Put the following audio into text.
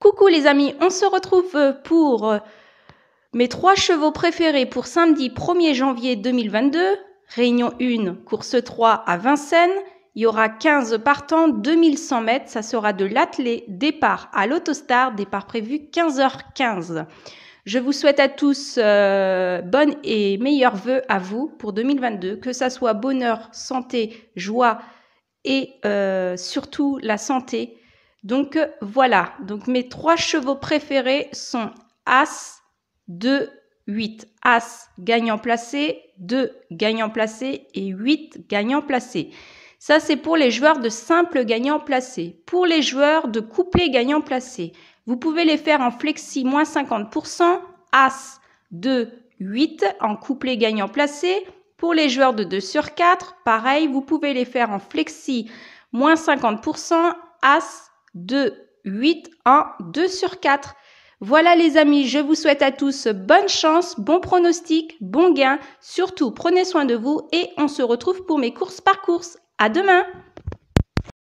Coucou les amis, on se retrouve pour euh, mes trois chevaux préférés pour samedi 1er janvier 2022. Réunion 1, course 3 à Vincennes. Il y aura 15 partants, 2100 mètres. Ça sera de l'attelé, départ à l'autostar, départ prévu 15h15. Je vous souhaite à tous euh, bonnes et meilleurs vœux à vous pour 2022, que ça soit bonheur, santé, joie et euh, surtout la santé donc euh, voilà, donc mes trois chevaux préférés sont As, 2, 8. As, gagnant placé, 2, gagnant placé et 8, gagnant placé. Ça, c'est pour les joueurs de simple gagnant placé. Pour les joueurs de couplet gagnant placé, vous pouvez les faire en flexi moins 50%, As, 2, 8 en couplet gagnant placé. Pour les joueurs de 2 sur 4, pareil, vous pouvez les faire en flexi moins 50%, As, 2, 8, 1, 2 sur 4. Voilà les amis, je vous souhaite à tous bonne chance, bon pronostic, bon gain. Surtout, prenez soin de vous et on se retrouve pour mes courses par course. À demain!